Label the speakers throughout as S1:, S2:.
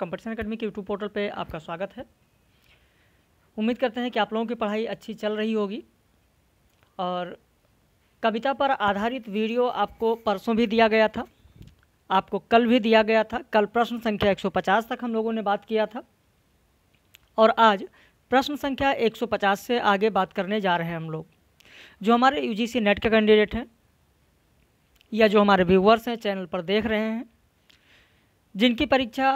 S1: competition Academy के YouTube portal पे आपका स्वागत है उम्मीद करते हैं कि आप लोगों की पढ़ाई अच्छी चल रही होगी और कविता पर आधारित वीडियो आपको परसों भी दिया गया था आपको कल भी दिया गया था कल प्रश्न संख्या 150 तक हम लोगों ने बात किया था और आज प्रश्न संख्या 150 से आगे बात करने जा रहे हैं हम लोग जो हमारे यू नेट के कैंडिडेट हैं या जो हमारे व्यूवर्स हैं चैनल पर देख रहे हैं जिनकी परीक्षा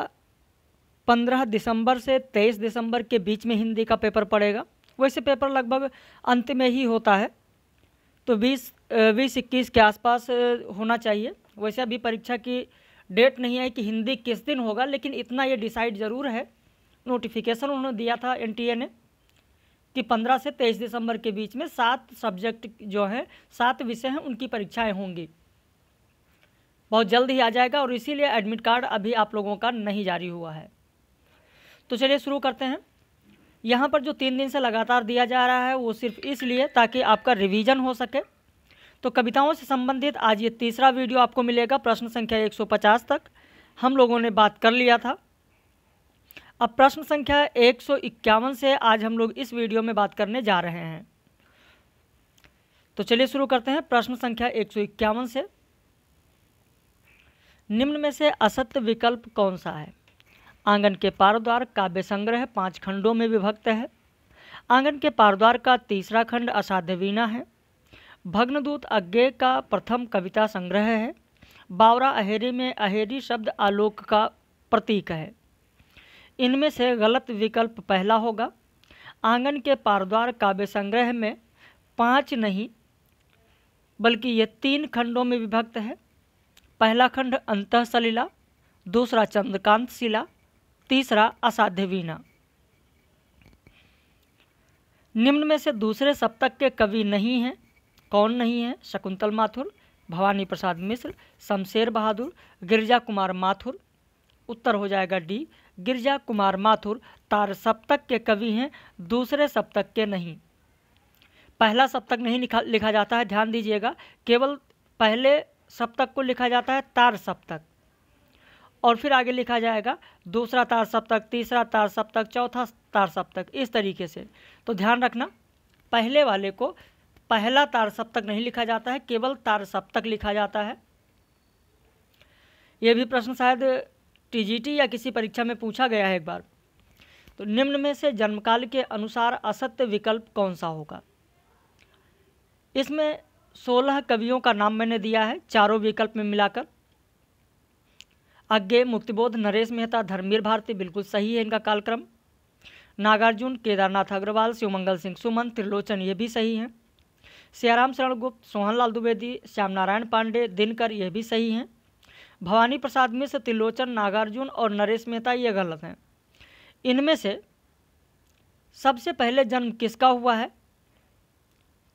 S1: पंद्रह दिसंबर से तेईस दिसंबर के बीच में हिंदी का पेपर पड़ेगा वैसे पेपर लगभग अंत में ही होता है तो बीस बीस इक्कीस के आसपास होना चाहिए वैसे अभी परीक्षा की डेट नहीं है कि हिंदी किस दिन होगा लेकिन इतना ये डिसाइड ज़रूर है नोटिफिकेशन उन्होंने दिया था एन ने कि 15 से 23 दिसंबर के बीच में सात सब्जेक्ट जो हैं सात विषय हैं उनकी परीक्षाएं होंगी बहुत जल्द ही आ जाएगा और इसीलिए एडमिट कार्ड अभी आप लोगों का नहीं जारी हुआ है तो चलिए शुरू करते हैं यहाँ पर जो तीन दिन से लगातार दिया जा रहा है वो सिर्फ इसलिए ताकि आपका रिवीजन हो सके तो कविताओं से संबंधित आज ये तीसरा वीडियो आपको मिलेगा प्रश्न संख्या 150 तक हम लोगों ने बात कर लिया था अब प्रश्न संख्या एक से आज हम लोग इस वीडियो में बात करने जा रहे हैं तो चलिए शुरू करते हैं प्रश्न संख्या एक से निम्न में से असत्य विकल्प कौन सा है आंगन के पारद्वार काव्य संग्रह पाँच खंडों में विभक्त है आंगन के पारद्वार का तीसरा खंड असाध्य वीणा है भग्नदूत अज्ञे का प्रथम कविता संग्रह है बावरा अहेरी में अहेरी शब्द आलोक का प्रतीक है इनमें से गलत विकल्प पहला होगा आंगन के पारद्वार काव्य संग्रह में पाँच नहीं बल्कि ये तीन खंडों में विभक्त है पहला खंड अंतः सलीला दूसरा चंद्रकांत शिला तीसरा असाध्य वीणा निम्न में से दूसरे सप्तक के कवि नहीं हैं कौन नहीं है शकुंतल माथुर भवानी प्रसाद मिश्र शमशेर बहादुर गिरजा कुमार माथुर उत्तर हो जाएगा डी गिरजा कुमार माथुर तार सप्तक के कवि हैं दूसरे सप्तक के नहीं पहला सप्तक नहीं लिखा लिखा जाता है ध्यान दीजिएगा केवल पहले सप्तक को लिखा जाता है तार सप्तक और फिर आगे लिखा जाएगा दूसरा तार सप्तक तीसरा तार सप्तक चौथा तार सप्तक इस तरीके से तो ध्यान रखना पहले वाले को पहला तार सप्तक नहीं लिखा जाता है केवल तार सप्तक लिखा जाता है यह भी प्रश्न शायद टीजीटी या किसी परीक्षा में पूछा गया है एक बार तो निम्न में से जन्मकाल के अनुसार असत्य विकल्प कौन सा होगा इसमें सोलह कवियों का नाम मैंने दिया है चारों विकल्प में मिलाकर अज्ञे मुक्तिबोध नरेश मेहता धर्मवीर भारती बिल्कुल सही है इनका कालक्रम नागार्जुन केदारनाथ अग्रवाल शिवमंगल सिंह सुमन त्रिलोचन ये भी सही हैं सियाराम शरण गुप्त सोहनलाल द्विवेदी श्याम नारायण पांडे दिनकर ये भी सही हैं भवानी प्रसाद मिश्र त्रिलोचन नागार्जुन और नरेश मेहता ये गलत हैं इनमें से सबसे पहले जन्म किसका हुआ है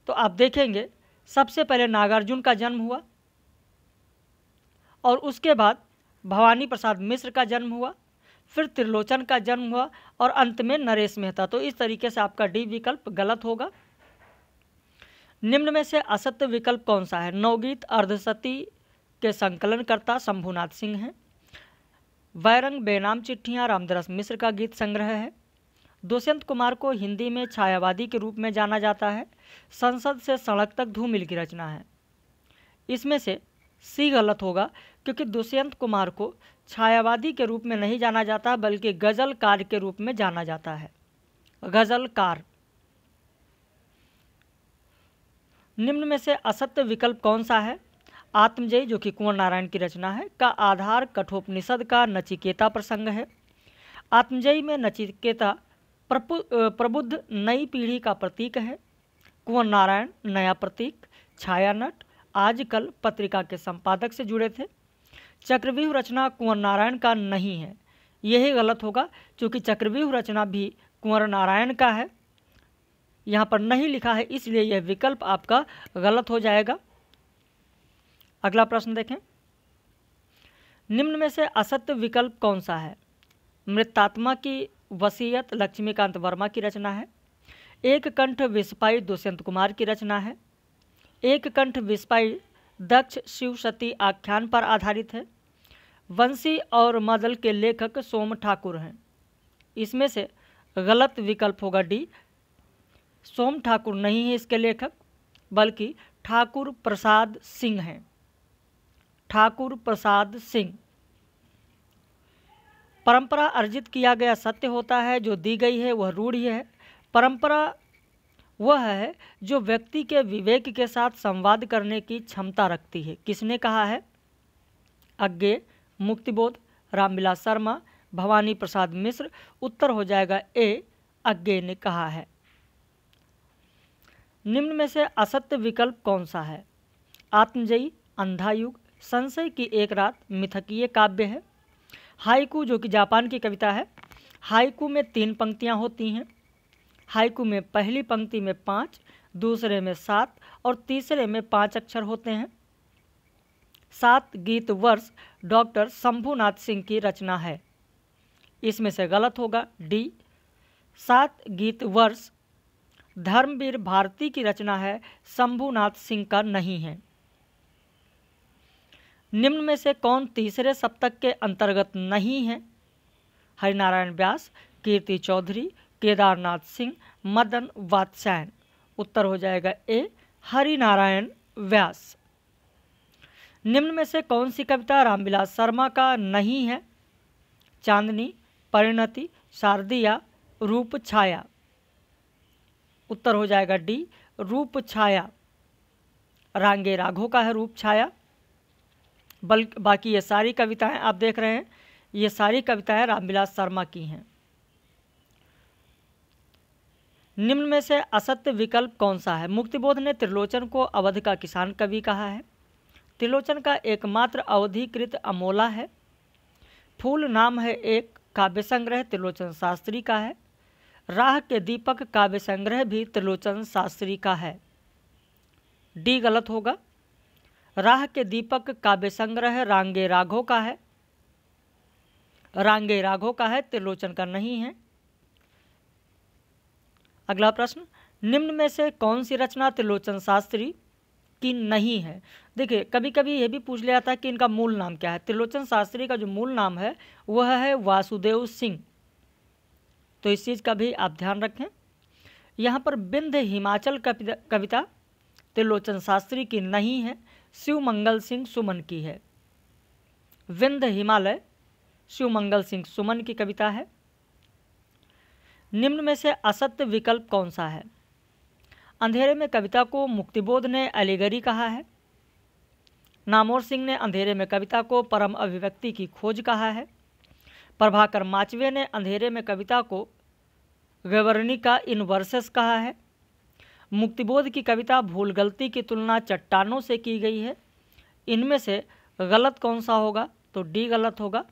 S1: तो आप देखेंगे सबसे पहले नागार्जुन का जन्म हुआ और उसके बाद भवानी प्रसाद मिश्र का जन्म हुआ फिर त्रिलोचन का जन्म हुआ और अंत में नरेश मेहता तो इस तरीके से आपका डी विकल्प गलत होगा निम्न में से असत्य विकल्प कौन सा है नवगीत अर्धसती के संकलनकर्ता शंभुनाथ सिंह हैं वैरंग बेनाम चिट्ठियाँ रामदरस मिश्र का गीत संग्रह है दुष्यंत कुमार को हिंदी में छायावादी के रूप में जाना जाता है संसद से सड़क तक धूमिल की रचना है इसमें से सी गलत होगा क्योंकि दुष्यंत कुमार को छायावादी के रूप में नहीं जाना जाता बल्कि गज़लकार के रूप में जाना जाता है गज़लकार निम्न में से असत्य विकल्प कौन सा है आत्मजयी जो कि कुंवर नारायण की रचना है का आधार कठोपनिषद का नचिकेता प्रसंग है आत्मजयी में नचिकेता प्रबुद्ध नई पीढ़ी का प्रतीक है कुंवर नारायण नया प्रतीक छायानट आजकल पत्रिका के संपादक से जुड़े थे चक्रव्यूह रचना कुंवर नारायण का नहीं है यही गलत होगा क्योंकि चक्रव्यूह रचना भी कुंवर नारायण का है यहाँ पर नहीं लिखा है इसलिए यह विकल्प आपका गलत हो जाएगा अगला प्रश्न देखें निम्न में से असत्य विकल्प कौन सा है मृतात्मा की वसीयत लक्ष्मीकांत वर्मा की रचना है एक कंठ विस्पाई दुष्यंत कुमार की रचना है एक कंठ विस्पाई दक्ष शिव सती आख्यान पर आधारित है वंशी और मदल के लेखक सोम ठाकुर हैं इसमें से गलत विकल्प होगा डी सोम ठाकुर नहीं है इसके लेखक बल्कि ठाकुर प्रसाद सिंह हैं ठाकुर प्रसाद सिंह परंपरा अर्जित किया गया सत्य होता है जो दी गई है वह रूढ़ी है परंपरा वह है जो व्यक्ति के विवेक के साथ संवाद करने की क्षमता रखती है किसने कहा है अज्ञे मुक्तिबोध रामविलास शर्मा भवानी प्रसाद मिश्र उत्तर हो जाएगा ए अज्ञे ने कहा है निम्न में से असत्य विकल्प कौन सा है आत्मजयी अंधायुग संशय की एक रात मिथकीय काव्य है हाइकू जो कि जापान की कविता है हाइकू में तीन पंक्तियाँ होती हैं हाइकू में पहली पंक्ति में पाँच दूसरे में सात और तीसरे में पाँच अक्षर होते हैं सात गीत वर्ष डॉक्टर शंभुनाथ सिंह की रचना है इसमें से गलत होगा डी सात गीत वर्ष धर्मवीर भारती की रचना है शंभुनाथ सिंह का नहीं है निम्न में से कौन तीसरे सप्तक के अंतर्गत नहीं है हरिनारायण व्यास कीर्ति चौधरी केदारनाथ सिंह मदन वात्सायन उत्तर हो जाएगा ए हरिनारायण व्यास निम्न में से कौन सी कविता रामविलास शर्मा का नहीं है चांदनी परिणति शारदिया रूप छाया उत्तर हो जाएगा डी रूप छाया रांगे राघो का है रूप छाया बल बाकी ये सारी कविताएं आप देख रहे हैं ये सारी कविताएं रामविलास शर्मा की हैं निम्न में से असत्य विकल्प कौन सा है मुक्तिबोध ने त्रिलोचन को अवध का किसान कवि कहा है त्रिलोचन का एकमात्र अवधिकृत अमोला है फूल नाम है एक काव्य संग्रह त्रिलोचन शास्त्री का है राह के दीपक काव्य संग्रह भी त्रिलोचन शास्त्री का है डी गलत होगा राह के दीपक काव्य संग्रह रांगे राघो का है रांगे राघो का है त्रिलोचन का नहीं है अगला प्रश्न निम्न में से कौन सी रचना त्रिलोचन शास्त्री की नहीं है देखिए कभी कभी यह भी पूछ लिया जाता है कि इनका मूल नाम क्या है त्रिलोचन शास्त्री का जो मूल नाम है वह है वासुदेव सिंह तो इस चीज़ का भी आप ध्यान रखें यहाँ पर बिंद हिमाचल कविता त्रिलोचन शास्त्री की नहीं है शिव मंगल सिंह सुमन की है विंध हिमालय शिव मंगल सिंह सुमन की कविता है निम्न में से असत्य विकल्प कौन सा है अंधेरे में कविता को मुक्तिबोध ने अलीगरी कहा है नामोर सिंह ने अंधेरे में कविता को परम अभिव्यक्ति की खोज कहा है प्रभाकर माचवे ने अंधेरे में कविता को गवर्नी का इन वर्सेस कहा है मुक्तिबोध की कविता भूल गलती की तुलना चट्टानों से की गई है इनमें से गलत कौन सा होगा तो डी गलत होगा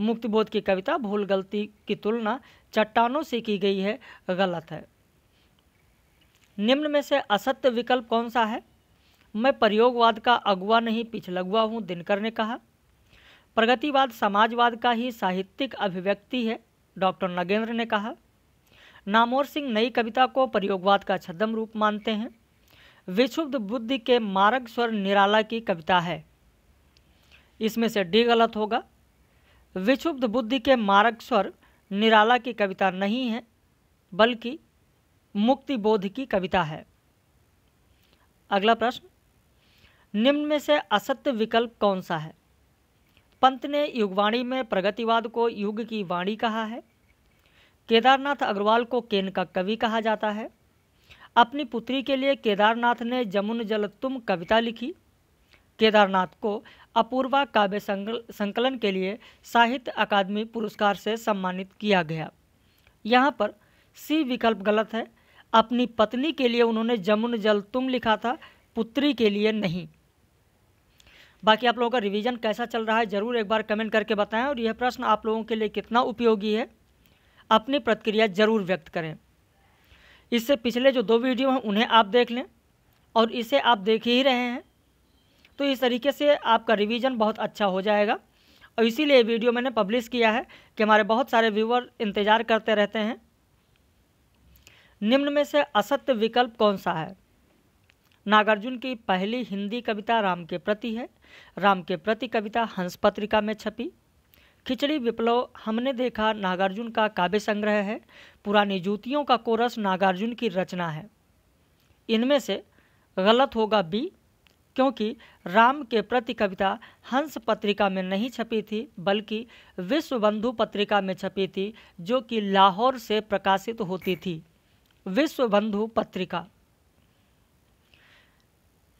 S1: मुक्तिबोध की कविता भूल गलती की तुलना चट्टानों से की गई है गलत है निम्न में से असत्य विकल्प कौन सा है मैं प्रयोगवाद का अगुआ नहीं पिछलगुआ हूँ दिनकर ने कहा प्रगतिवाद समाजवाद का ही साहित्यिक अभिव्यक्ति है डॉक्टर नगेंद्र ने कहा नामोर सिंह नई कविता को प्रयोगवाद का छदम रूप मानते हैं विशुद्ध बुद्धि के मारक स्वर निराला की कविता है इसमें से डी गलत होगा विक्षुब्ध बुद्धि के मारक स्वर निराला की कविता नहीं है बल्कि मुक्ति बोध की कविता है अगला प्रश्न निम्न में से असत्य विकल्प कौन सा है पंत ने युगवाणी में प्रगतिवाद को युग की वाणी कहा है केदारनाथ अग्रवाल को केन का कवि कहा जाता है अपनी पुत्री के लिए केदारनाथ ने जमुन जल तुम कविता लिखी केदारनाथ को अपूर्वा काव्य संकलन के लिए साहित्य अकादमी पुरस्कार से सम्मानित किया गया यहाँ पर सी विकल्प गलत है अपनी पत्नी के लिए उन्होंने जमुन जल तुम लिखा था पुत्री के लिए नहीं बाकी आप लोगों का रिवीजन कैसा चल रहा है ज़रूर एक बार कमेंट करके बताएं और यह प्रश्न आप लोगों के लिए कितना उपयोगी है अपनी प्रतिक्रिया ज़रूर व्यक्त करें इससे पिछले जो दो वीडियो हैं उन्हें आप देख लें और इसे आप देख ही रहे हैं तो इस तरीके से आपका रिवीजन बहुत अच्छा हो जाएगा और इसीलिए वीडियो मैंने पब्लिश किया है कि हमारे बहुत सारे व्यूअर इंतज़ार करते रहते हैं निम्न में से असत्य विकल्प कौन सा है नागार्जुन की पहली हिंदी कविता राम के प्रति है राम के प्रति कविता हंस पत्रिका में छपी खिचड़ी विप्लव हमने देखा नागार्जुन का काव्य संग्रह है पुरानी जूतियों का कोरस नागार्जुन की रचना है इनमें से गलत होगा बी क्योंकि राम के प्रति कविता हंस पत्रिका में नहीं छपी थी बल्कि विश्वबंधु पत्रिका में छपी थी जो कि लाहौर से प्रकाशित होती थी विश्वबंधु पत्रिका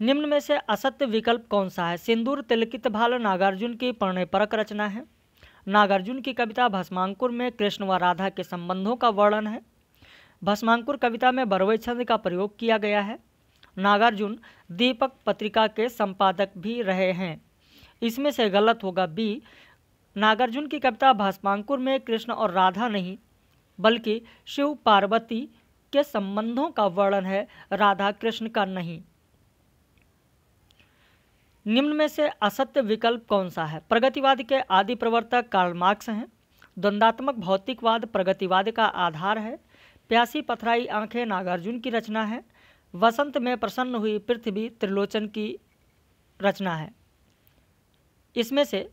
S1: निम्न में से असत्य विकल्प कौन सा है सिंदूर तिलकित भाल नागार्जुन की परक रचना है नागार्जुन की कविता भस्मांकुर में कृष्ण व राधा के संबंधों का वर्णन है भस्मांकुर कविता में बरवे छंद का प्रयोग किया गया है नागार्जुन दीपक पत्रिका के संपादक भी रहे हैं इसमें से गलत होगा बी नागार्जुन की कविता भास्मांकुर में कृष्ण और राधा नहीं बल्कि शिव पार्वती के संबंधों का वर्णन है राधा कृष्ण का नहीं निम्न में से असत्य विकल्प कौन सा है प्रगतिवाद के आदि प्रवर्तक कार्ल मार्क्स हैं द्वंदात्मक भौतिकवाद प्रगतिवाद का आधार है प्यासी पथराई आंखें नागार्जुन की रचना है वसंत में प्रसन्न हुई पृथ्वी त्रिलोचन की रचना है इसमें से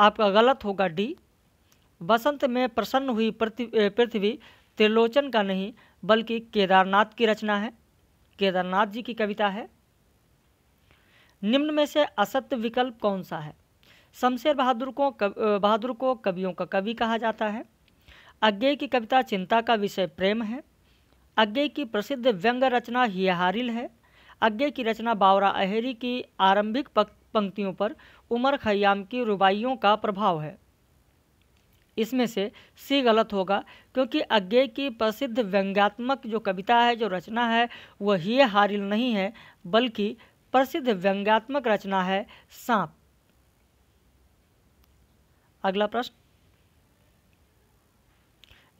S1: आपका गलत होगा डी वसंत में प्रसन्न हुई पृथ्वी त्रिलोचन का नहीं बल्कि केदारनाथ की रचना है केदारनाथ जी की कविता है निम्न में से असत्य विकल्प कौन सा है शमशेर बहादुर को बहादुर को कवियों का कवि कहा जाता है अज्ञेय की कविता चिंता का विषय प्रेम है अज्ञे की प्रसिद्ध व्यंग रचना हिहारिल है अज्ञे की रचना बावरा अहेरी की आरंभिक पंक्तियों पर उमर खयाम की रुबाइयों का प्रभाव है इसमें से सी गलत होगा क्योंकि अज्ञे की प्रसिद्ध व्यंग्यात्मक जो कविता है जो रचना है वह हिय हारिल नहीं है बल्कि प्रसिद्ध व्यंग्यात्मक रचना है सांप अगला प्रश्न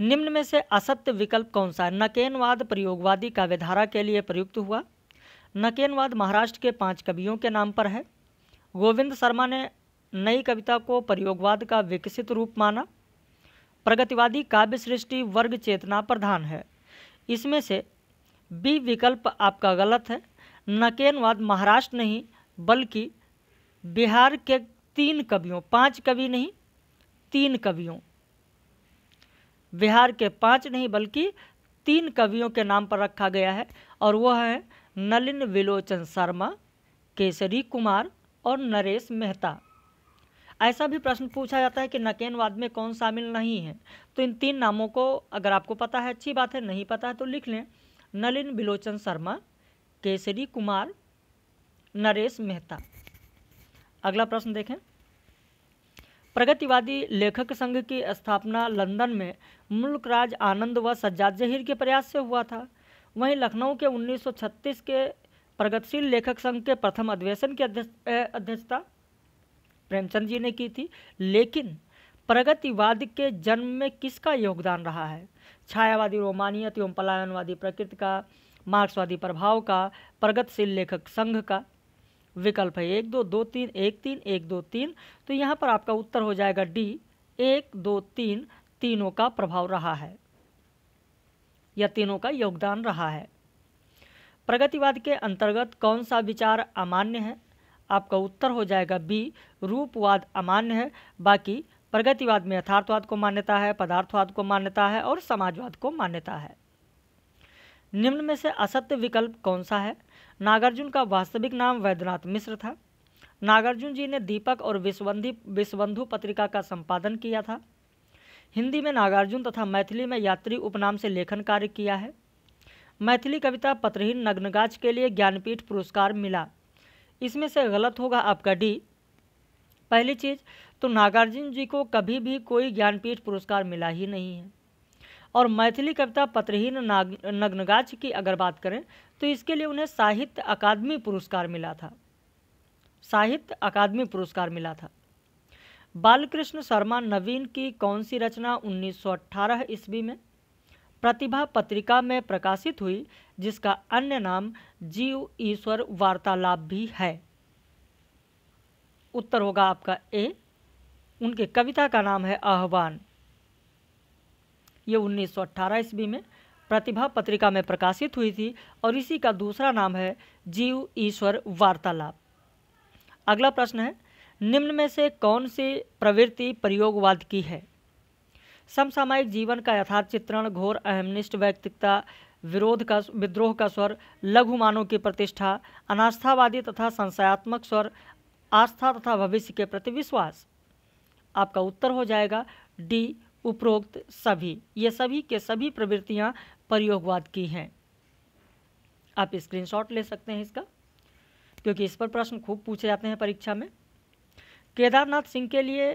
S1: निम्न में से असत्य विकल्प कौन सा नकेनवाद प्रयोगवादी काव्यधारा के लिए प्रयुक्त हुआ नकेनवाद महाराष्ट्र के पांच कवियों के नाम पर है गोविंद शर्मा ने नई कविता को प्रयोगवाद का विकसित रूप माना प्रगतिवादी काव्य सृष्टि वर्ग चेतना प्रधान है इसमें से बी विकल्प आपका गलत है नकेनवाद महाराष्ट्र नहीं बल्कि बिहार के तीन कवियों पांच कवि नहीं तीन कवियों बिहार के पाँच नहीं बल्कि तीन कवियों के नाम पर रखा गया है और वह हैं नलिन विलोचन शर्मा केसरी कुमार और नरेश मेहता ऐसा भी प्रश्न पूछा जाता है कि नकेनवाद में कौन शामिल नहीं है तो इन तीन नामों को अगर आपको पता है अच्छी बात है नहीं पता है तो लिख लें नलिन विलोचन शर्मा केसरी कुमार नरेश मेहता अगला प्रश्न देखें प्रगतिवादी लेखक संघ की स्थापना लंदन में मुल्कराज आनंद व सज्जाद जहीर के प्रयास से हुआ था वहीं लखनऊ के 1936 के प्रगतिशील लेखक संघ के प्रथम अधिवेशन की अध्यक्षता प्रेमचंद जी ने की थी लेकिन प्रगतिवाद के जन्म में किसका योगदान रहा है छायावादी रोमानियत एवं पलायनवादी प्रकृति का मार्क्सवादी प्रभाव का प्रगतिशील लेखक संघ का विकल्प है एक दो दो तीन एक तीन एक दो तीन तो यहाँ पर आपका उत्तर हो जाएगा डी एक दो तीन तीनों का प्रभाव रहा है या तीनों का योगदान रहा है प्रगतिवाद के अंतर्गत कौन सा विचार अमान्य है आपका उत्तर हो जाएगा बी रूपवाद अमान्य है बाकी प्रगतिवाद में यथार्थवाद को मान्यता है पदार्थवाद को मान्यता है और समाजवाद को मान्यता है निम्न में से असत्य विकल्प कौन सा है नागार्जुन का वास्तविक नाम वैद्यनाथ मिश्र था नागार्जुन जी ने दीपक और विश्वबंधी विश्वंधु पत्रिका का संपादन किया था हिंदी में नागार्जुन तथा मैथिली में यात्री उपनाम से लेखन कार्य किया है मैथिली कविता पत्रहीन नग्नगाज के लिए ज्ञानपीठ पुरस्कार मिला इसमें से गलत होगा आपका डी पहली चीज़ तो नागार्जुन जी को कभी भी कोई ज्ञानपीठ पुरस्कार मिला ही नहीं है और मैथिली कविता पत्रहीन नाग नग्नगाछ की अगर बात करें तो इसके लिए उन्हें साहित्य अकादमी पुरस्कार मिला था साहित्य अकादमी पुरस्कार मिला था बालकृष्ण शर्मा नवीन की कौन सी रचना 1918 ईस्वी में प्रतिभा पत्रिका में प्रकाशित हुई जिसका अन्य नाम जीव ईश्वर वार्तालाप भी है उत्तर होगा आपका ए उनके कविता का नाम है आह्वान ये 1918 ईस्वी में प्रतिभा पत्रिका में प्रकाशित हुई थी और इसी का दूसरा नाम है जीव ईश्वर वार्तालाप अगला प्रश्न है निम्न में से कौन सी प्रवृत्ति प्रयोगवाद की है समसामयिक जीवन का यथार्थ चित्रण घोर अहमनिष्ठ व्यक्तिकता विरोध का विद्रोह का स्वर लघु मानव की प्रतिष्ठा अनास्थावादी तथा संशयात्मक स्वर आस्था तथा भविष्य के प्रति विश्वास आपका उत्तर हो जाएगा डी उपरोक्त सभी ये सभी के सभी प्रवृत्तियाँ प्रयोगवाद की हैं आप स्क्रीनशॉट ले सकते हैं इसका क्योंकि इस पर प्रश्न खूब पूछे जाते हैं परीक्षा में केदारनाथ सिंह के लिए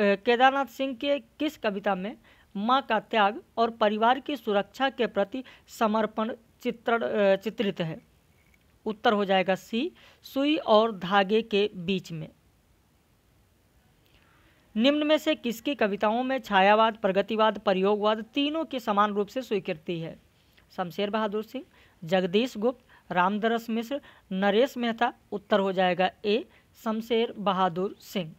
S1: केदारनाथ सिंह के किस कविता में माँ का त्याग और परिवार की सुरक्षा के प्रति समर्पण चित्रण चित्रित है उत्तर हो जाएगा सी सुई और धागे के बीच में निम्न में से किसकी कविताओं में छायावाद प्रगतिवाद प्रयोगवाद तीनों की समान रूप से स्वीकृति है शमशेर बहादुर सिंह जगदीश गुप्त रामदरस मिश्र नरेश मेहता उत्तर हो जाएगा ए शमशेर बहादुर सिंह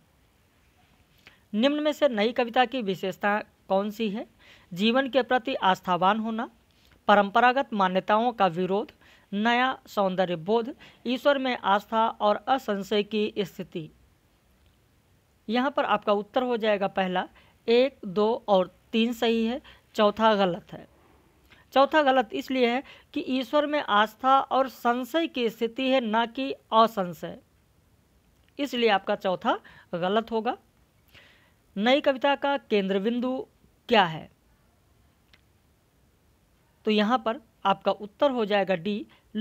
S1: निम्न में से नई कविता की विशेषता कौन सी है जीवन के प्रति आस्थावान होना परंपरागत मान्यताओं का विरोध नया सौंदर्य बोध ईश्वर में आस्था और असंशय की स्थिति यहाँ पर आपका उत्तर हो जाएगा पहला एक दो और तीन सही है चौथा गलत है चौथा गलत इसलिए है कि ईश्वर में आस्था और संशय की स्थिति है ना कि असंशय इसलिए आपका चौथा गलत होगा नई कविता का केंद्र बिंदु क्या है तो यहाँ पर आपका उत्तर हो जाएगा डी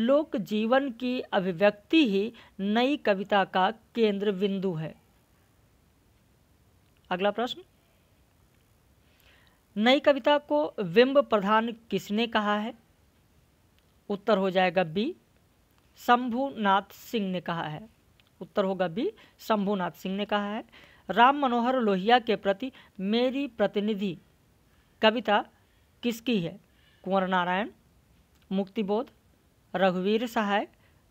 S1: लोक जीवन की अभिव्यक्ति ही नई कविता का केंद्र बिंदु है अगला प्रश्न नई कविता को विंब प्रधान किसने कहा है उत्तर हो जाएगा बी शंभुनाथ सिंह ने कहा है उत्तर होगा बी शंभुनाथ सिंह ने कहा है राम मनोहर लोहिया के प्रति मेरी प्रतिनिधि कविता किसकी है कुंवर नारायण मुक्तिबोध रघुवीर सहाय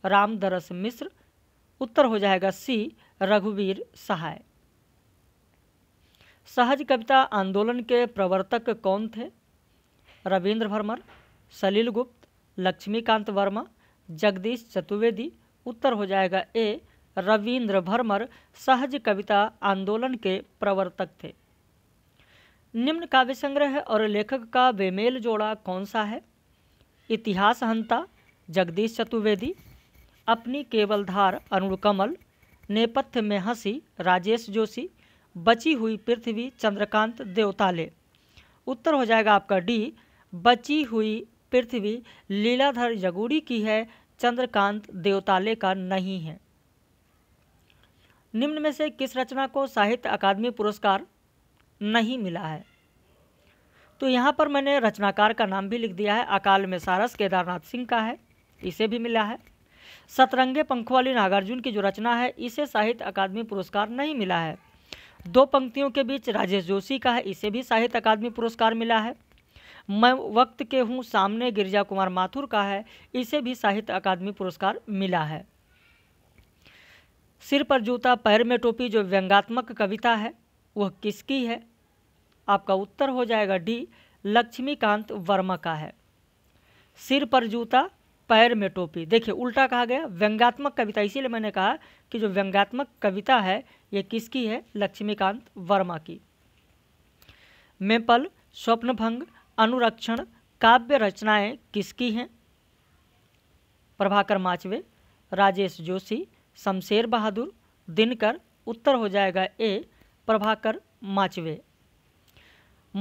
S1: रामदरस मिश्र उत्तर हो जाएगा सी रघुवीर सहाय सहज कविता आंदोलन के प्रवर्तक कौन थे रविंद्र भरमर सलील गुप्त लक्ष्मीकांत वर्मा जगदीश चतुर्वेदी उत्तर हो जाएगा ए रविंद्र भरमर सहज कविता आंदोलन के प्रवर्तक थे निम्न काव्य संग्रह और लेखक का बेमेल जोड़ा कौन सा है इतिहास हंता जगदीश चतुर्वेदी अपनी केवलधार अरुण कमल नेपथ्य में हंसी राजेश जोशी बची हुई पृथ्वी चंद्रकांत देवताले उत्तर हो जाएगा आपका डी बची हुई पृथ्वी लीलाधर जगूड़ी की है चंद्रकांत देवताले का नहीं है निम्न में से किस रचना को साहित्य अकादमी पुरस्कार नहीं मिला है तो यहाँ पर मैंने रचनाकार का नाम भी लिख दिया है अकाल में सारस केदारनाथ सिंह का है इसे भी मिला है सतरंगे वाली नागार्जुन की जो रचना है इसे साहित्य अकादमी पुरस्कार नहीं मिला है दो पंक्तियों के बीच राजेश जोशी का है इसे भी साहित्य अकादमी पुरस्कार मिला है मैं वक्त के हूँ सामने गिरिजा कुमार माथुर का है इसे भी साहित्य अकादमी पुरस्कार मिला है सिर पर जूता पैर में टोपी जो व्यंगात्मक कविता है वह किसकी है आपका उत्तर हो जाएगा डी लक्ष्मीकांत वर्मा का है सिर पर जूता पैर में टोपी देखिए उल्टा कहा गया व्यंग्यात्मक कविता इसीलिए मैंने कहा कि जो व्यंगात्मक कविता है ये किसकी है लक्ष्मीकांत वर्मा की मेपल स्वप्नभंग अनुरक्षण काव्य रचनाएं किसकी हैं प्रभाकर माचवे राजेश जोशी शमशेर बहादुर दिनकर उत्तर हो जाएगा ए प्रभाकर माचवे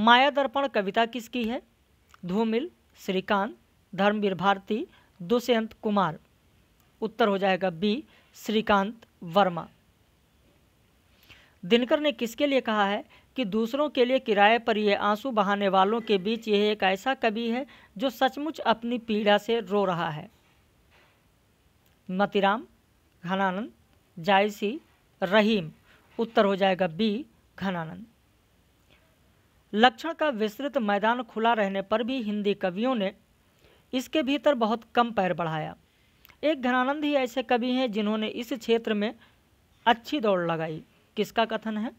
S1: माया दर्पण कविता किसकी है धूमिल श्रीकांत धर्मवीर भारती दुष्यंत कुमार उत्तर हो जाएगा बी श्रीकांत वर्मा दिनकर ने किसके लिए कहा है कि दूसरों के लिए किराए पर यह आंसू बहाने वालों के बीच यह एक ऐसा कवि है जो सचमुच अपनी पीड़ा से रो रहा है मतिराम घनानंद जायसी रहीम उत्तर हो जाएगा बी घनानंद लक्षण का विस्तृत मैदान खुला रहने पर भी हिंदी कवियों ने इसके भीतर बहुत कम पैर बढ़ाया एक घनानंद ही ऐसे कवि हैं जिन्होंने इस क्षेत्र में अच्छी दौड़ लगाई किसका कथन है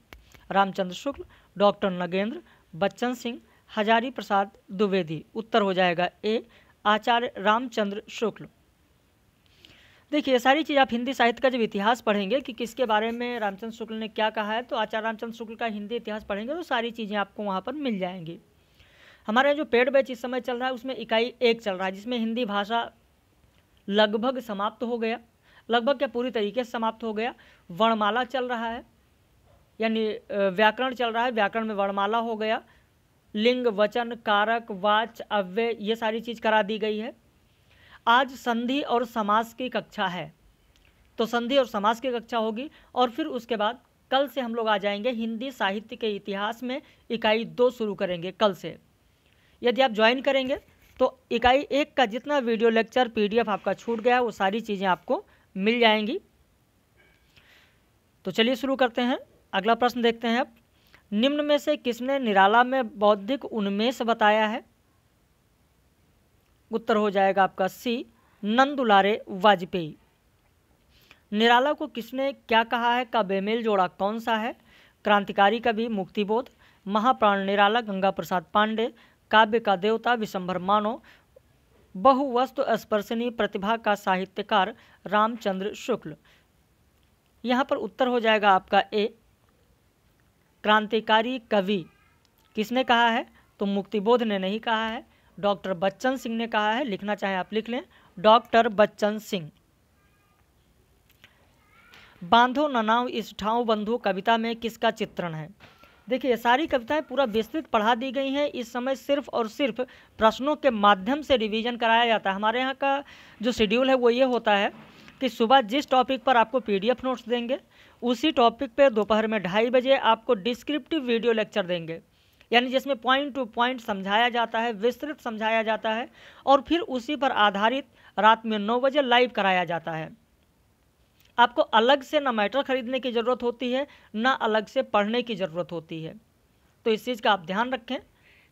S1: रामचंद्र शुक्ल डॉक्टर नगेंद्र बच्चन सिंह हजारी प्रसाद द्विवेदी उत्तर हो जाएगा ए आचार्य रामचंद्र शुक्ल देखिए सारी चीज़ आप हिंदी साहित्य का जब इतिहास पढ़ेंगे कि किसके बारे में रामचंद्र शुक्ल ने क्या कहा है तो आचार्य रामचंद्र शुक्ल का हिंदी इतिहास पढ़ेंगे तो सारी चीज़ें आपको वहाँ पर मिल जाएंगी हमारा जो पेड बैच इस समय चल रहा है उसमें इकाई एक चल रहा है जिसमें हिंदी भाषा लगभग समाप्त हो गया लगभग क्या पूरी तरीके से समाप्त हो गया वर्णमाला चल रहा है यानी व्याकरण चल रहा है व्याकरण में वर्णमाला हो गया लिंग वचन कारक वाच अव्यय ये सारी चीज़ करा दी गई है आज संधि और समास की कक्षा है तो संधि और समास की कक्षा होगी और फिर उसके बाद कल से हम लोग आ जाएंगे हिंदी साहित्य के इतिहास में इकाई दो शुरू करेंगे कल से यदि आप ज्वाइन करेंगे तो इकाई एक का जितना वीडियो लेक्चर पीडीएफ आपका छूट गया वो सारी चीज़ें आपको मिल जाएंगी तो चलिए शुरू करते हैं अगला प्रश्न देखते हैं आप निम्न में से किसने निराला में बौद्धिक उन्मेष बताया है उत्तर हो जाएगा आपका सी नंदुलारे वाजपेयी निराला को किसने क्या कहा है का बेमेल जोड़ा कौन सा है क्रांतिकारी कवि मुक्तिबोध महाप्राण निराला गंगा प्रसाद पांडे काव्य का देवता विशंभर मानो बहुवस्तु स्पर्शनीय प्रतिभा का साहित्यकार रामचंद्र शुक्ल यहाँ पर उत्तर हो जाएगा आपका ए क्रांतिकारी कवि किसने कहा है तो मुक्तिबोध ने नहीं कहा है डॉक्टर बच्चन सिंह ने कहा है लिखना चाहे आप लिख लें डॉक्टर बच्चन सिंह बांधो ननाव इस ठाव बंधु कविता में किसका चित्रण है देखिए सारी कविताएं पूरा विस्तृत पढ़ा दी गई हैं इस समय सिर्फ और सिर्फ प्रश्नों के माध्यम से रिवीजन कराया जाता है हमारे यहाँ का जो शेड्यूल है वो ये होता है कि सुबह जिस टॉपिक पर आपको पीडीएफ नोट्स देंगे उसी टॉपिक पर दोपहर में ढाई बजे आपको डिस्क्रिप्टिव वीडियो लेक्चर देंगे यानी जिसमें पॉइंट टू पॉइंट समझाया जाता है विस्तृत समझाया जाता है और फिर उसी पर आधारित रात में नौ बजे लाइव कराया जाता है आपको अलग से ना मैटर ख़रीदने की ज़रूरत होती है ना अलग से पढ़ने की ज़रूरत होती है तो इस चीज़ का आप ध्यान रखें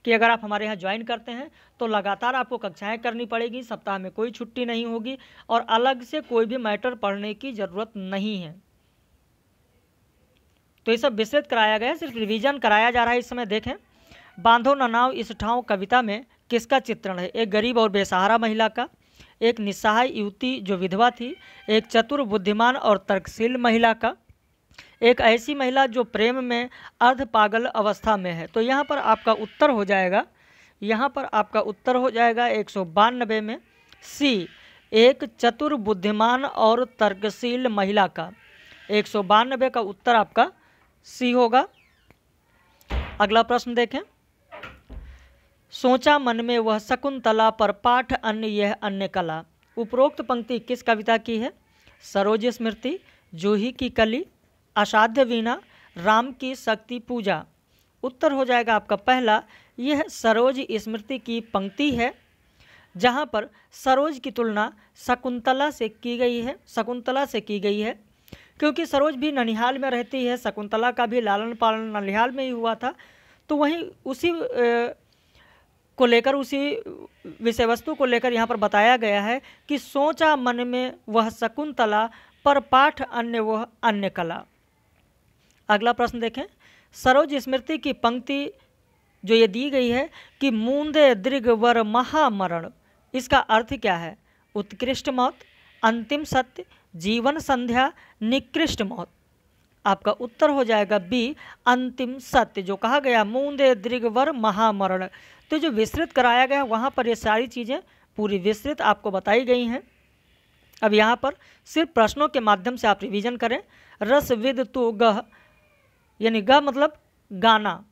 S1: कि अगर आप हमारे यहाँ ज्वाइन करते हैं तो लगातार आपको कक्षाएं करनी पड़ेगी सप्ताह में कोई छुट्टी नहीं होगी और अलग से कोई भी मैटर पढ़ने की ज़रूरत नहीं है तो ये सब विस्तृत कराया गया सिर्फ रिवीजन कराया जा रहा है इस समय देखें बांधो ननाव इस ठाव कविता में किसका चित्रण है एक गरीब और बेसहारा महिला का एक निस्सहाय युवती जो विधवा थी एक चतुर बुद्धिमान और तर्कशील महिला का एक ऐसी महिला जो प्रेम में अर्ध पागल अवस्था में है तो यहाँ पर आपका उत्तर हो जाएगा यहाँ पर आपका उत्तर हो जाएगा एक सौ बानबे में सी एक चतुर बुद्धिमान और तर्कशील महिला का एक सौ बानबे का उत्तर आपका सी होगा अगला प्रश्न देखें सोचा मन में वह शकुंतला पर पाठ अन्य यह अन्य कला उपरोक्त पंक्ति किस कविता की है सरोज स्मृति जूही की कली असाध्य वीणा राम की शक्ति पूजा उत्तर हो जाएगा आपका पहला यह सरोज स्मृति की पंक्ति है जहाँ पर सरोज की तुलना शकुंतला से की गई है शकुंतला से की गई है क्योंकि सरोज भी ननिहाल में रहती है शकुंतला का भी लालन पालन ननिहाल में ही हुआ था तो वहीं उसी को लेकर उसी विषय वस्तु को लेकर यहाँ पर बताया गया है कि सोचा मन में वह शकुंतला पर पाठ अन्य वह अन्य कला अगला प्रश्न देखें सरोज स्मृति की पंक्ति जो ये दी गई है कि मूंदे दीर्घ वर महामरण इसका अर्थ क्या है उत्कृष्ट मौत अंतिम सत्य जीवन संध्या निकृष्ट मौत आपका उत्तर हो जाएगा बी अंतिम सत्य जो कहा गया मूंदे दीर्घ वर महामरण तो जो विस्तृत कराया गया वहाँ पर ये सारी चीज़ें पूरी विस्तृत आपको बताई गई हैं अब यहाँ पर सिर्फ प्रश्नों के माध्यम से आप रिवीजन करें रस विद तो गह यानी गह मतलब गाना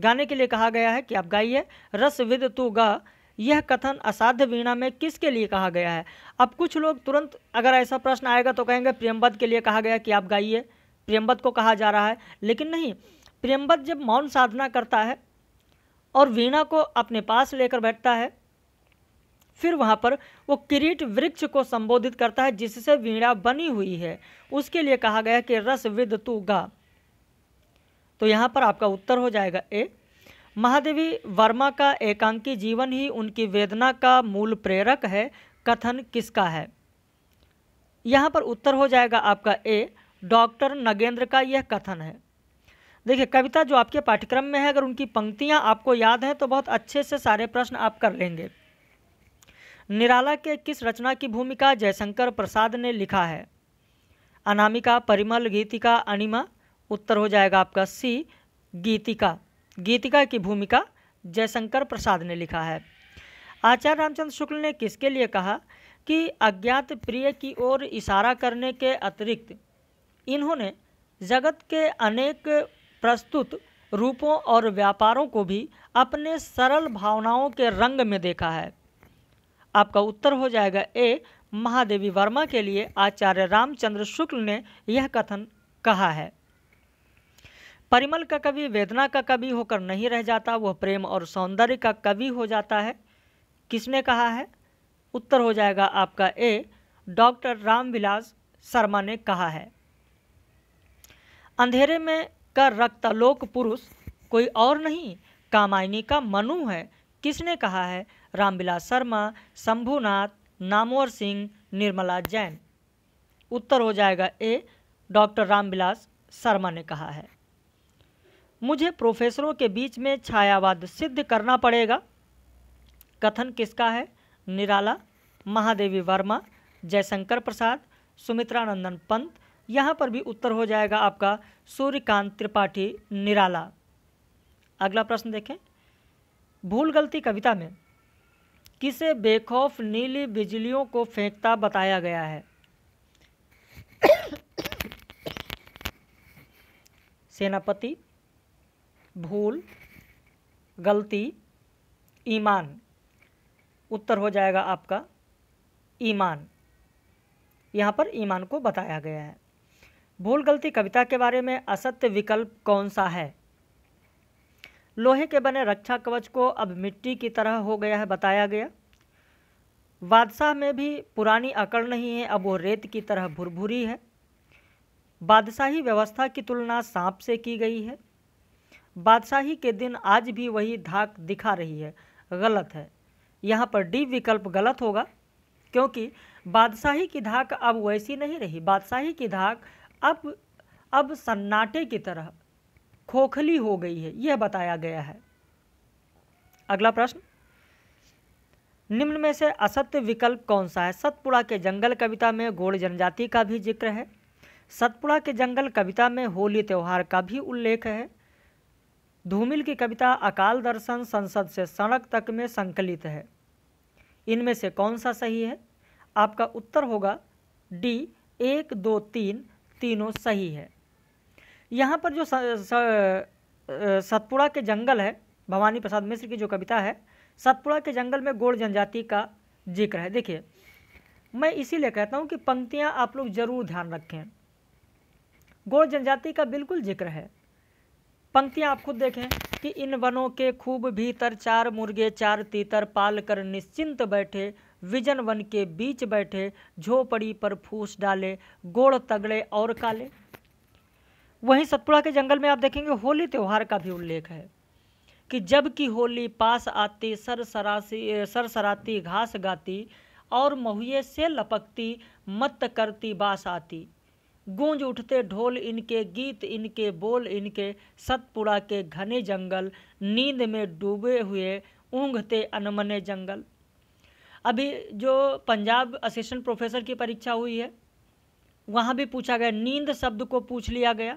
S1: गाने के लिए कहा गया है कि आप गाइए रस विद तो गह यह कथन असाध्य वीणा में किसके लिए कहा गया है अब कुछ लोग तुरंत अगर ऐसा प्रश्न आएगा तो कहेंगे प्रियम्बद के लिए कहा गया कि आप गाइए प्रियम्बद को कहा जा रहा है लेकिन नहीं प्रियम्बद जब मौन साधना करता है और वीणा को अपने पास लेकर बैठता है फिर वहाँ पर वो किरीट वृक्ष को संबोधित करता है जिससे वीणा बनी हुई है उसके लिए कहा गया कि रस विद तू गा तो यहाँ पर आपका उत्तर हो जाएगा ए महादेवी वर्मा का एकांकी जीवन ही उनकी वेदना का मूल प्रेरक है कथन किसका है यहाँ पर उत्तर हो जाएगा आपका ए डॉक्टर नगेंद्र का यह कथन है देखिए कविता जो आपके पाठ्यक्रम में है अगर उनकी पंक्तियां आपको याद हैं तो बहुत अच्छे से सारे प्रश्न आप कर लेंगे निराला के किस रचना की भूमिका जयशंकर प्रसाद ने लिखा है अनामिका परिमल गीतिका अनिमा उत्तर हो जाएगा आपका सी गीतिका गीतिका की भूमिका जयशंकर प्रसाद ने लिखा है आचार्य रामचंद्र शुक्ल ने किसके लिए कहा कि अज्ञात प्रिय की ओर इशारा करने के अतिरिक्त इन्होंने जगत के अनेक प्रस्तुत रूपों और व्यापारों को भी अपने सरल भावनाओं के रंग में देखा है आपका उत्तर हो जाएगा ए महादेवी वर्मा के लिए आचार्य रामचंद्र शुक्ल ने यह कथन कहा है परिमल का कवि वेदना का कवि होकर नहीं रह जाता वह प्रेम और सौंदर्य का कवि हो जाता है किसने कहा है उत्तर हो जाएगा आपका ए डॉक्टर रामविलास शर्मा ने कहा है अंधेरे में का रक्तलोक पुरुष कोई और नहीं कामायनी का मनु है किसने कहा है रामविलास शर्मा शंभुनाथ नामवर सिंह निर्मला जैन उत्तर हो जाएगा ए डॉक्टर रामविलास शर्मा ने कहा है मुझे प्रोफेसरों के बीच में छायावाद सिद्ध करना पड़ेगा कथन किसका है निराला महादेवी वर्मा जयशंकर प्रसाद सुमित्रानंदन पंत यहाँ पर भी उत्तर हो जाएगा आपका सूर्यकांत त्रिपाठी निराला अगला प्रश्न देखें भूल गलती कविता में किसे बेखौफ नीली बिजलियों को फेंकता बताया गया है सेनापति भूल गलती ईमान उत्तर हो जाएगा आपका ईमान यहाँ पर ईमान को बताया गया है भूल गलती कविता के बारे में असत्य विकल्प कौन सा है लोहे के बने रक्षा कवच को अब मिट्टी की तरह हो गया है बताया गया बादशाह में भी पुरानी अकड़ नहीं है अब वो रेत की तरह भुरभुरी है बादशाही व्यवस्था की तुलना सांप से की गई है बादशाही के दिन आज भी वही धाक दिखा रही है गलत है यहाँ पर डी विकल्प गलत होगा क्योंकि बादशाही की धाक अब वैसी नहीं रही बादशाही की धाक अब अब सन्नाटे की तरह खोखली हो गई है यह बताया गया है अगला प्रश्न निम्न में से असत्य विकल्प कौन सा है सतपुड़ा के जंगल कविता में गोड़ जनजाति का भी जिक्र है सतपुड़ा के जंगल कविता में होली त्यौहार का भी उल्लेख है धूमिल की कविता अकाल दर्शन संसद से सड़क तक में संकलित है इनमें से कौन सा सही है आपका उत्तर होगा डी एक दो तीन तीनों सही है यहाँ पर जो सतपुड़ा के जंगल है भवानी प्रसाद मिश्र की जो कविता है सतपुड़ा के जंगल में गोड़ जनजाति का जिक्र है देखिए मैं इसीलिए कहता हूँ कि पंक्तियाँ आप लोग जरूर ध्यान रखें गोड़ जनजाति का बिल्कुल जिक्र है पंक्तियाँ आप खुद देखें कि इन वनों के खूब भीतर चार मुर्गे चार तीतर पाल कर निश्चिंत बैठे विजन वन के बीच बैठे झोपड़ी पर फूस डाले गोड़ तगड़े और काले वहीं सतपुड़ा के जंगल में आप देखेंगे होली त्यौहार का भी उल्लेख है कि जबकि होली पास आती सर सरासी सरसराती घास गाती और महुए से लपकती मत करती बास आती गूंज उठते ढोल इनके गीत इनके बोल इनके सतपुड़ा के घने जंगल नींद में डूबे हुए ऊँघते अनमने जंगल अभी जो पंजाब असिस्टेंट प्रोफेसर की परीक्षा हुई है वहाँ भी पूछा गया नींद शब्द को पूछ लिया गया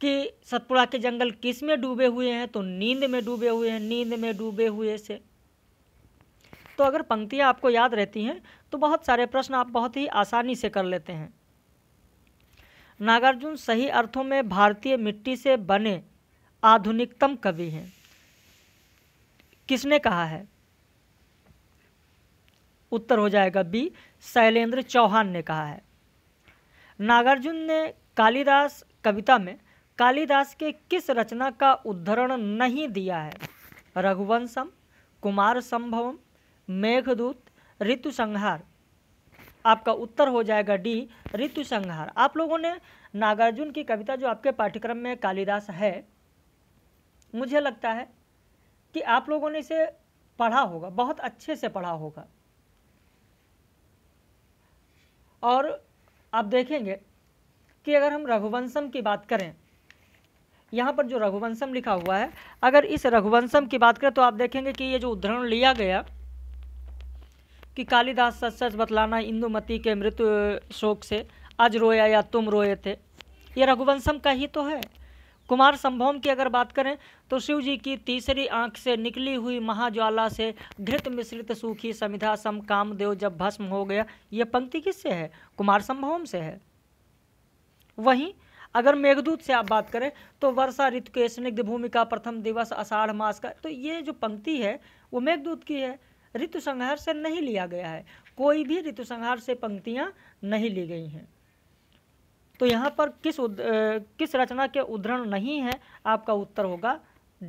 S1: कि सतपुड़ा के जंगल किस में डूबे हुए हैं तो नींद में डूबे हुए हैं नींद में डूबे हुए से तो अगर पंक्तियाँ आपको याद रहती हैं तो बहुत सारे प्रश्न आप बहुत ही आसानी से कर लेते हैं नागार्जुन सही अर्थों में भारतीय मिट्टी से बने आधुनिकतम कवि हैं किसने कहा है उत्तर हो जाएगा बी शैलेंद्र चौहान ने कहा है नागार्जुन ने कालिदास कविता में कालिदास के किस रचना का उद्धरण नहीं दिया है रघुवंशम कुमार संभवम मेघदूत ऋतु संहार आपका उत्तर हो जाएगा डी ऋतु संहार आप लोगों ने नागार्जुन की कविता जो आपके पाठ्यक्रम में कालिदास है मुझे लगता है कि आप लोगों ने इसे पढ़ा होगा बहुत अच्छे से पढ़ा होगा और आप देखेंगे कि अगर हम रघुवंशम की बात करें यहाँ पर जो रघुवंशम लिखा हुआ है अगर इस रघुवंशम की बात करें तो आप देखेंगे कि ये जो उदाहरण लिया गया कि कालिदास सच सच बतलाना इंदुमती के मृत्यु शोक से आज रोया या तुम रोए थे ये रघुवंशम का ही तो है कुमार संभव की अगर बात करें तो शिव जी की तीसरी आंख से निकली हुई महाज्वाला से घृत मिश्रित सूखी समिधा सम कामदेव जब भस्म हो गया ये पंक्ति किससे है कुमार संभवम से है वहीं अगर मेघदूत से आप बात करें तो वर्षा ऋतु के स्निग्ध भूमि का प्रथम दिवस आषाढ़ मास का तो ये जो पंक्ति है वो मेघदूत की है ऋतु संहार से नहीं लिया गया है कोई भी ऋतु संहार से पंक्तियाँ नहीं ली गई हैं तो यहाँ पर किस उद, ए, किस रचना के उदाहरण नहीं है आपका उत्तर होगा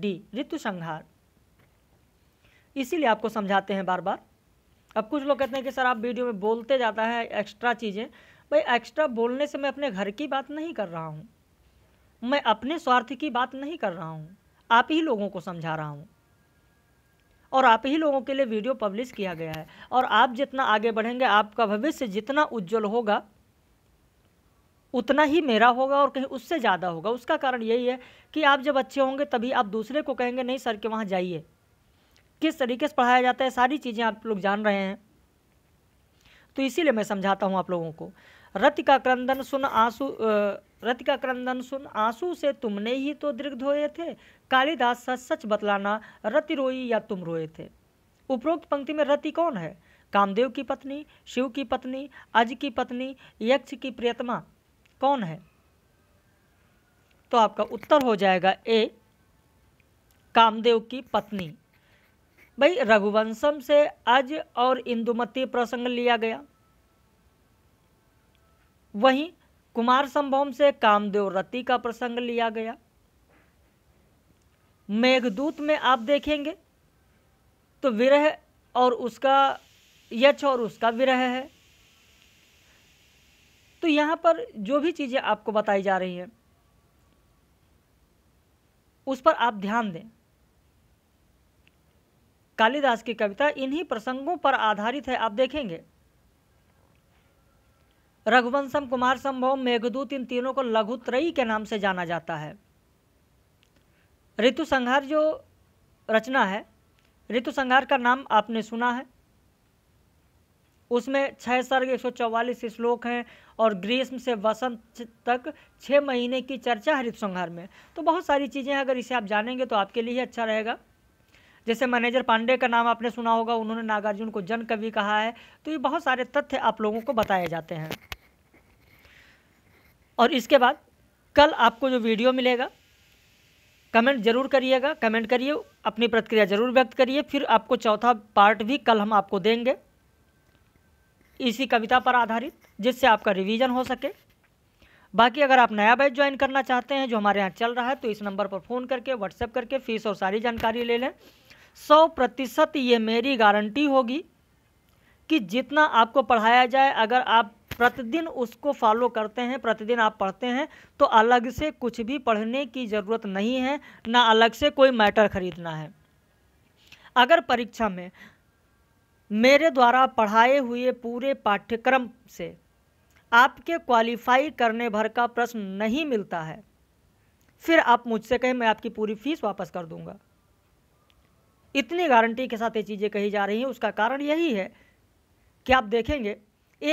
S1: डी ऋतु संहार इसीलिए आपको समझाते हैं बार बार अब कुछ लोग कहते हैं कि सर आप वीडियो में बोलते जाता है एक्स्ट्रा चीज़ें भाई एक्स्ट्रा बोलने से मैं अपने घर की बात नहीं कर रहा हूँ मैं अपने स्वार्थ की बात नहीं कर रहा हूँ आप ही लोगों को समझा रहा हूँ और आप ही लोगों के लिए वीडियो पब्लिश किया गया है और आप जितना आगे बढ़ेंगे आपका भविष्य जितना उज्जवल होगा उतना ही मेरा होगा और कहीं उससे ज़्यादा होगा उसका कारण यही है कि आप जब अच्छे होंगे तभी आप दूसरे को कहेंगे नहीं सर के वहाँ जाइए किस तरीके से पढ़ाया जाता है सारी चीज़ें आप लोग जान रहे हैं तो इसीलिए मैं समझाता हूँ आप लोगों को रति का क्रंदन सुन आंसू रति का क्रंदन सुन आंसू से तुमने ही तो दीर्घ धोए थे कालिदास सच सच बतलाना रति रोई या तुम रोए थे उपरोक्त पंक्ति में रति कौन है कामदेव की पत्नी शिव की पत्नी अज की पत्नी यक्ष की प्रियतमा कौन है तो आपका उत्तर हो जाएगा ए कामदेव की पत्नी भाई रघुवंशम से अज और इंदुमती प्रसंग लिया गया वहीं कुमार संभव से कामदेव रति का प्रसंग लिया गया मेघदूत में आप देखेंगे तो विरह और उसका यक्ष और उसका विरह है तो यहाँ पर जो भी चीज़ें आपको बताई जा रही है उस पर आप ध्यान दें कालिदास की कविता इन्हीं प्रसंगों पर आधारित है आप देखेंगे रघुवंशम कुमार संभव मेघदूत इन तीनों को लघुत्रयी के नाम से जाना जाता है ऋतु संहार जो रचना है ऋतु संहार का नाम आपने सुना है उसमें छह सर्ग एक श्लोक हैं और ग्रीष्म से वसंत तक छः महीने की चर्चा हरित संहार में तो बहुत सारी चीज़ें हैं अगर इसे आप जानेंगे तो आपके लिए ही अच्छा रहेगा जैसे मैनेजर पांडे का नाम आपने सुना होगा उन्होंने नागार्जुन को जन कवि कहा है तो ये बहुत सारे तथ्य आप लोगों को बताए जाते हैं और इसके बाद कल आपको जो वीडियो मिलेगा कमेंट जरूर करिएगा कमेंट करिए अपनी प्रतिक्रिया जरूर व्यक्त करिए फिर आपको चौथा पार्ट भी कल हम आपको देंगे इसी कविता पर आधारित जिससे आपका रिवीजन हो सके बाकी अगर आप नया बैच ज्वाइन करना चाहते हैं जो हमारे यहाँ चल रहा है तो इस नंबर पर फ़ोन करके व्हाट्सएप करके फ़ीस और सारी जानकारी ले लें सौ प्रतिशत ये मेरी गारंटी होगी कि जितना आपको पढ़ाया जाए अगर आप प्रतिदिन उसको फॉलो करते हैं प्रतिदिन आप पढ़ते हैं तो अलग से कुछ भी पढ़ने की ज़रूरत नहीं है ना अलग से कोई मैटर ख़रीदना है अगर परीक्षा में मेरे द्वारा पढ़ाए हुए पूरे पाठ्यक्रम से आपके क्वालिफाई करने भर का प्रश्न नहीं मिलता है फिर आप मुझसे कहें मैं आपकी पूरी फीस वापस कर दूंगा इतनी गारंटी के साथ ये चीज़ें कही जा रही हैं उसका कारण यही है कि आप देखेंगे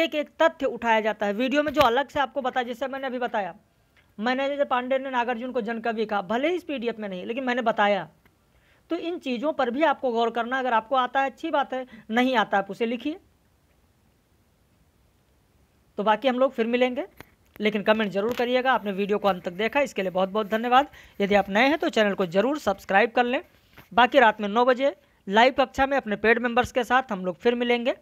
S1: एक एक तथ्य उठाया जाता है वीडियो में जो अलग से आपको बताया जैसे मैंने अभी बताया मैंने जैसे पांडे ने नागार्जुन को जनकवि कहा भले ही इस पी में नहीं लेकिन मैंने बताया तो इन चीज़ों पर भी आपको गौर करना अगर आपको आता है अच्छी बात है नहीं आता आप उसे लिखिए तो बाकी हम लोग फिर मिलेंगे लेकिन कमेंट जरूर करिएगा आपने वीडियो को अंत तक देखा इसके लिए बहुत बहुत धन्यवाद यदि आप नए हैं तो चैनल को जरूर सब्सक्राइब कर लें बाकी रात में नौ बजे लाइव कक्षा में अपने पेड मेंबर्स के साथ हम लोग फिर मिलेंगे